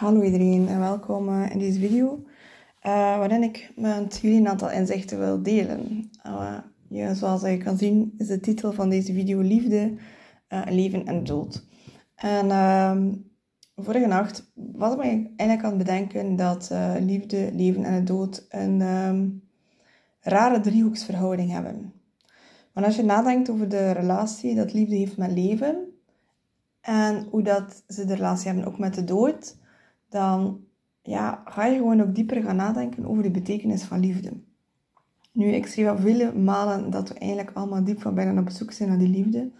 Hallo iedereen en welkom eh, in deze video eh, waarin ik met jullie een aantal inzichten wil delen. Eh, ja, zoals je kan zien is de titel van deze video Liefde, Leven en Dood. En ehm, vorige nacht was ik me eigenlijk aan het bedenken dat liefde, leven en dood een ehm, rare driehoeksverhouding hebben. Want als je nadenkt over de relatie dat liefde heeft met leven en hoe dat ze de relatie hebben ook met de dood dan ja, ga je gewoon ook dieper gaan nadenken over de betekenis van liefde. Nu, ik zie al vele malen dat we eigenlijk allemaal diep van binnen op zoek zijn naar die liefde.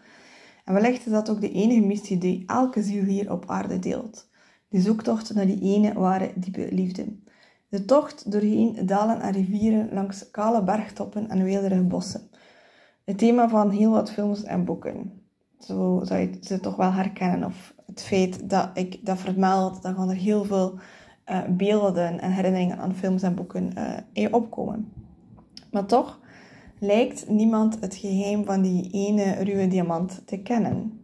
En wellicht is dat ook de enige missie die elke ziel hier op aarde deelt. De zoektocht naar die ene ware diepe liefde. De tocht doorheen dalen en rivieren langs kale bergtoppen en weelderige bossen. Het thema van heel wat films en boeken. Zo zou je ze toch wel herkennen of het feit dat ik dat vermeld, dat gaan er heel veel eh, beelden en herinneringen aan films en boeken eh, in je opkomen. Maar toch lijkt niemand het geheim van die ene ruwe diamant te kennen.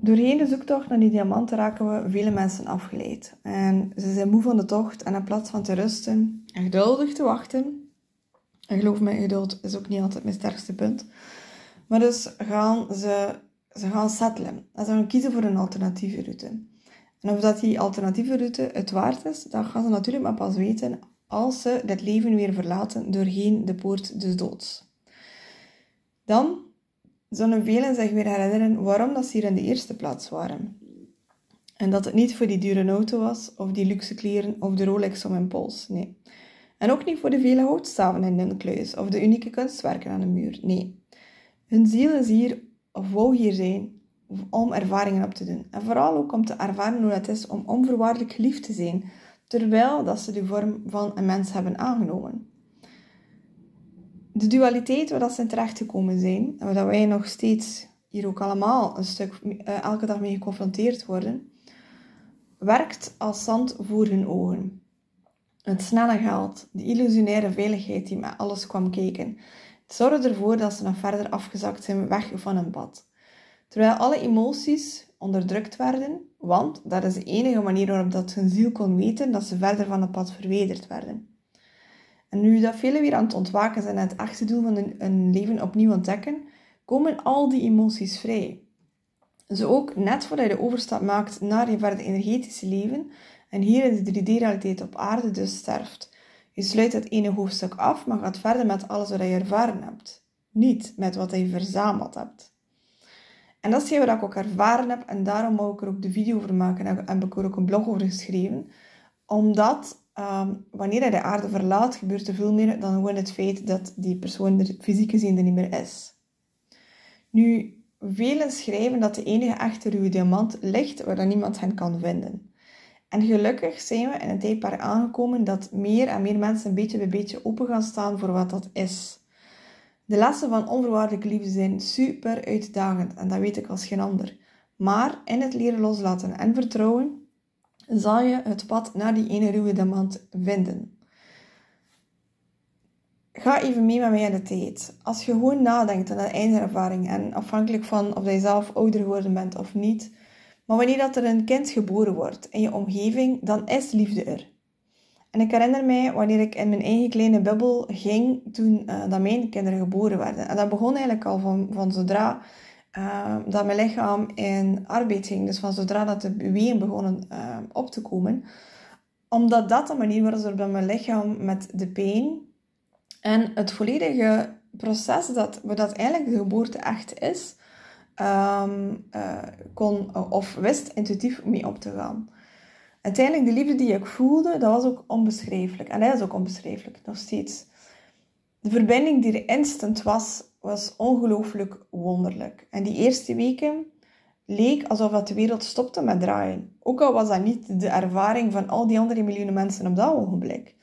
Doorheen de zoektocht naar die diamanten raken we vele mensen afgeleid. En ze zijn moe van de tocht en in plaats van te rusten en geduldig te wachten, en geloof me, geduld is ook niet altijd mijn sterkste punt, maar dus gaan ze ze gaan settelen en ze gaan kiezen voor een alternatieve route. En of dat die alternatieve route het waard is, dat gaan ze natuurlijk maar pas weten als ze dit leven weer verlaten doorheen de poort des doods. Dan zullen velen zich weer herinneren waarom dat ze hier in de eerste plaats waren. En dat het niet voor die dure auto was, of die luxe kleren, of de Rolex om hun pols. Nee. En ook niet voor de vele houtstaven in hun kluis, of de unieke kunstwerken aan de muur. Nee. Hun ziel is hier of wou hier zijn om ervaringen op te doen. En vooral ook om te ervaren hoe het is om onvoorwaardelijk geliefd te zijn, terwijl dat ze de vorm van een mens hebben aangenomen. De dualiteit waar dat ze in terecht gekomen zijn, en waar wij nog steeds hier ook allemaal een stuk eh, elke dag mee geconfronteerd worden, werkt als zand voor hun ogen. Het snelle geld, de illusionaire veiligheid die met alles kwam kijken, zorgen ervoor dat ze nog verder afgezakt zijn weg van hun pad. Terwijl alle emoties onderdrukt werden, want dat is de enige manier waarop dat hun ziel kon weten dat ze verder van het pad verwijderd werden. En nu dat velen weer aan het ontwaken zijn en het echte doel van hun leven opnieuw ontdekken, komen al die emoties vrij. Ze ook net voordat je de overstap maakt naar je verder energetische leven, en hier in de 3D-realiteit op aarde dus sterft. Je sluit het ene hoofdstuk af, maar gaat verder met alles wat je ervaren hebt. Niet met wat je verzameld hebt. En dat is wat ik ook ervaren heb en daarom wou ik er ook de video over maken en heb ik er ook een blog over geschreven. Omdat ehm, wanneer hij de aarde verlaat, gebeurt er veel meer dan gewoon het feit dat die persoon er fysiek gezien er niet meer is. Nu, velen schrijven dat de enige echte uw diamant ligt waar dan niemand hen kan vinden. En gelukkig zijn we in een tijdperk aangekomen dat meer en meer mensen beetje bij beetje open gaan staan voor wat dat is. De lessen van onvoorwaardelijke liefde zijn super uitdagend en dat weet ik als geen ander. Maar in het leren loslaten en vertrouwen zal je het pad naar die ene ruwe diamant vinden. Ga even mee met mij in de tijd. Als je gewoon nadenkt aan de eigen ervaring en afhankelijk van of jij zelf ouder geworden bent of niet, maar wanneer dat er een kind geboren wordt in je omgeving, dan is liefde er. En ik herinner mij wanneer ik in mijn eigen kleine bubbel ging toen eh, dat mijn kinderen geboren werden. En dat begon eigenlijk al van, van zodra eh, dat mijn lichaam in arbeid ging. Dus van zodra dat de weeën begonnen eh, op te komen. Omdat dat de manier was waarop mijn lichaam met de pijn en het volledige proces dat, wat dat eigenlijk de geboorte echt is, Ehm, eh, kon of wist intuïtief mee op te gaan. Uiteindelijk, de liefde die ik voelde, dat was ook onbeschrijfelijk. En dat is ook onbeschrijfelijk, nog steeds. De verbinding die er instant was, was ongelooflijk wonderlijk. En die eerste weken leek alsof de wereld stopte met draaien. Ook al was dat niet de ervaring van al die andere miljoenen mensen op dat ogenblik.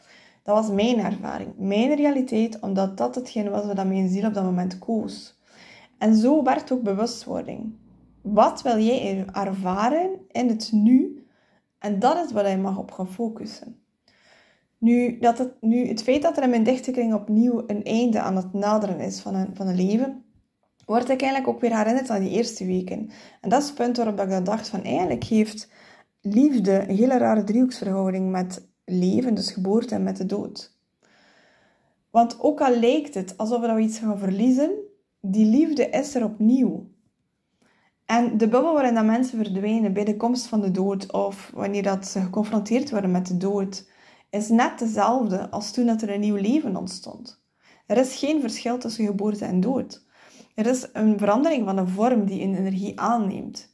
Dat was mijn ervaring, mijn realiteit, omdat dat hetgeen was wat mijn ziel op dat moment koos. En zo werd ook bewustwording. Wat wil jij ervaren in het nu? En dat is waar je mag op gaan focussen. Nu, dat het, nu, het feit dat er in mijn dichtekring opnieuw een einde aan het naderen is van een, van een leven, wordt ik eigenlijk ook weer herinnerd aan die eerste weken. En dat is het punt waarop ik dan dacht van eigenlijk heeft liefde een hele rare driehoeksverhouding met leven, dus geboorte en met de dood. Want ook al lijkt het alsof we nou iets gaan verliezen, die liefde is er opnieuw. En de bubbel waarin dat mensen verdwijnen bij de komst van de dood of wanneer dat ze geconfronteerd worden met de dood, is net dezelfde als toen dat er een nieuw leven ontstond. Er is geen verschil tussen geboorte en dood. Er is een verandering van de vorm die een energie aanneemt.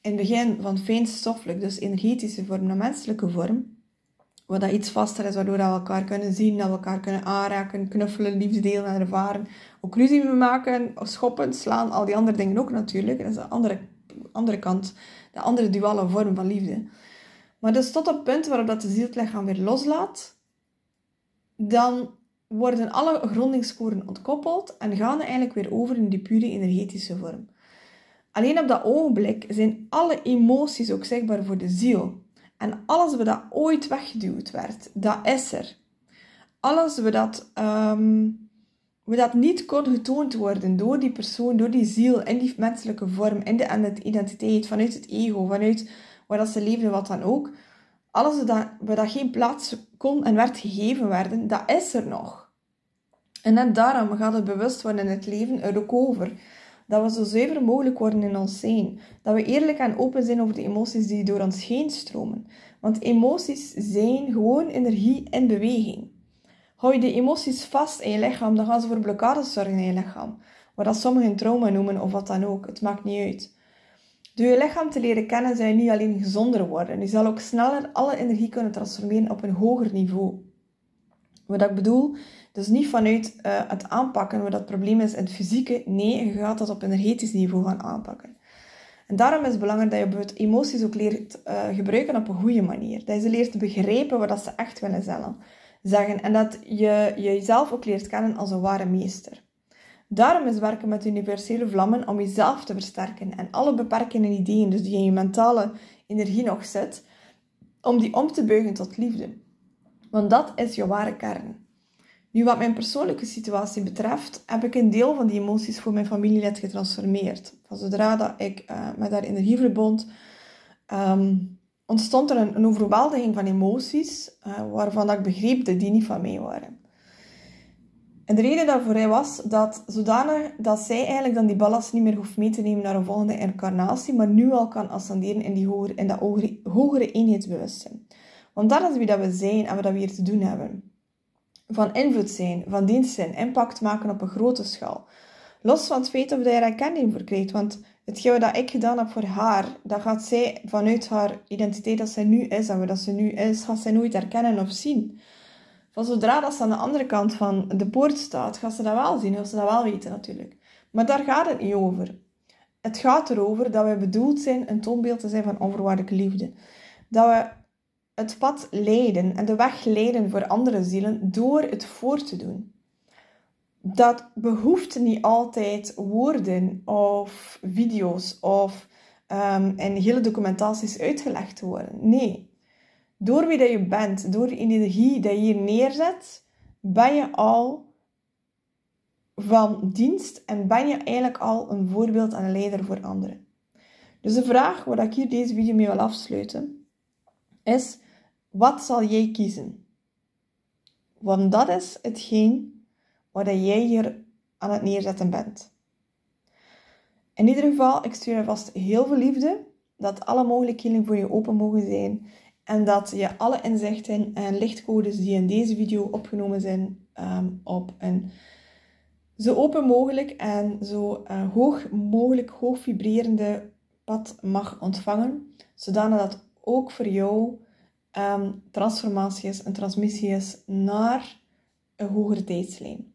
In het begin van fijnstoffelijk, dus energetische vorm, naar menselijke vorm wat dat iets vaster is, waardoor dat we elkaar kunnen zien, dat we elkaar kunnen aanraken, knuffelen, liefdesdelen ervaren. Ook ruzie maken, of schoppen, slaan, al die andere dingen ook natuurlijk. Dat is de andere, andere kant, de andere duale vorm van liefde. Maar dus tot het punt waarop dat de ziel het weer loslaat, dan worden alle grondingssporen ontkoppeld en gaan eigenlijk weer over in die pure energetische vorm. Alleen op dat ogenblik zijn alle emoties ook zichtbaar voor de ziel. En alles wat dat ooit weggeduwd werd, dat is er. Alles wat dat, um, wat dat niet kon getoond worden door die persoon, door die ziel, in die menselijke vorm, in de, in de identiteit, vanuit het ego, vanuit waar dat ze leefden, wat dan ook. Alles wat dat, dat geen plaats kon en werd gegeven werden, dat is er nog. En net daarom gaat het bewust worden in het leven er ook over. Dat we zo zuiver mogelijk worden in ons zijn. Dat we eerlijk en open zijn over de emoties die door ons heen stromen. Want emoties zijn gewoon energie in beweging. Hou je de emoties vast in je lichaam, dan gaan ze voor blokkades zorgen in je lichaam. Wat dat sommigen trauma noemen of wat dan ook, het maakt niet uit. Door je lichaam te leren kennen, zou je niet alleen gezonder worden, je zal ook sneller alle energie kunnen transformeren op een hoger niveau. Wat ik bedoel, dus niet vanuit eh, het aanpakken wat dat probleem is in het fysieke. Nee, je gaat dat op energetisch niveau gaan aanpakken. En daarom is het belangrijk dat je bijvoorbeeld emoties ook leert eh, gebruiken op een goede manier. Dat je ze leert begrijpen wat dat ze echt willen zeggen. zeggen. En dat je, je jezelf ook leert kennen als een ware meester. Daarom is werken met universele vlammen om jezelf te versterken en alle beperkende ideeën, dus die in je mentale energie nog zit, om die om te buigen tot liefde want dat is je ware kern. Nu, wat mijn persoonlijke situatie betreft, heb ik een deel van die emoties voor mijn familielid getransformeerd. zodra dat ik uh, met haar energie verbond, ehm, ontstond er een, een, overweldiging van emoties uh, waarvan ik begreep dat die niet van mij waren. En de reden daarvoor was dat zodanig dat zij eigenlijk dan die ballast niet meer hoeft mee te nemen naar een volgende incarnatie, maar nu al kan ascenderen in, die hoger, in dat hogere eenheidsbewustzijn. Want dat is wie dat we zijn en wat we hier te doen hebben. Van invloed zijn, van dienst zijn, impact maken op een grote schaal. Los van het feit of je er erkenning voor krijgt, want hetgeen dat ik gedaan heb voor haar, dat gaat zij vanuit haar identiteit dat zij nu is en wat dat ze nu is, gaat zij nooit herkennen of zien. Van zodra dat ze aan de andere kant van de poort staat, gaat ze dat wel zien, of ze dat wel weten natuurlijk. Maar daar gaat het niet over. Het gaat erover dat wij bedoeld zijn een toonbeeld te zijn van onvoorwaardelijke liefde. Dat we het pad leiden en de weg leiden voor andere zielen door het voor te doen. Dat behoeft niet altijd woorden of video's of um, ehm, in hele documentaties uitgelegd te worden. Nee, door wie dat je bent, door de energie die je hier neerzet, ben je al van dienst en ben je eigenlijk al een voorbeeld en een leider voor anderen. Dus de vraag waar ik hier deze video mee wil afsluiten, is wat zal jij kiezen? Want dat is hetgeen waar jij hier aan het neerzetten bent. In ieder geval, ik stuur je vast heel veel liefde. Dat alle mogelijkheden voor je open mogen zijn. En dat je alle inzichten en lichtcodes die in deze video opgenomen zijn, ehm, op een zo open mogelijk en zo eh, hoog mogelijk, hoog vibrerende pad mag ontvangen. Zodanig dat ook voor jou um, transformatie is, een transmissie is naar een hoger tijdslijn.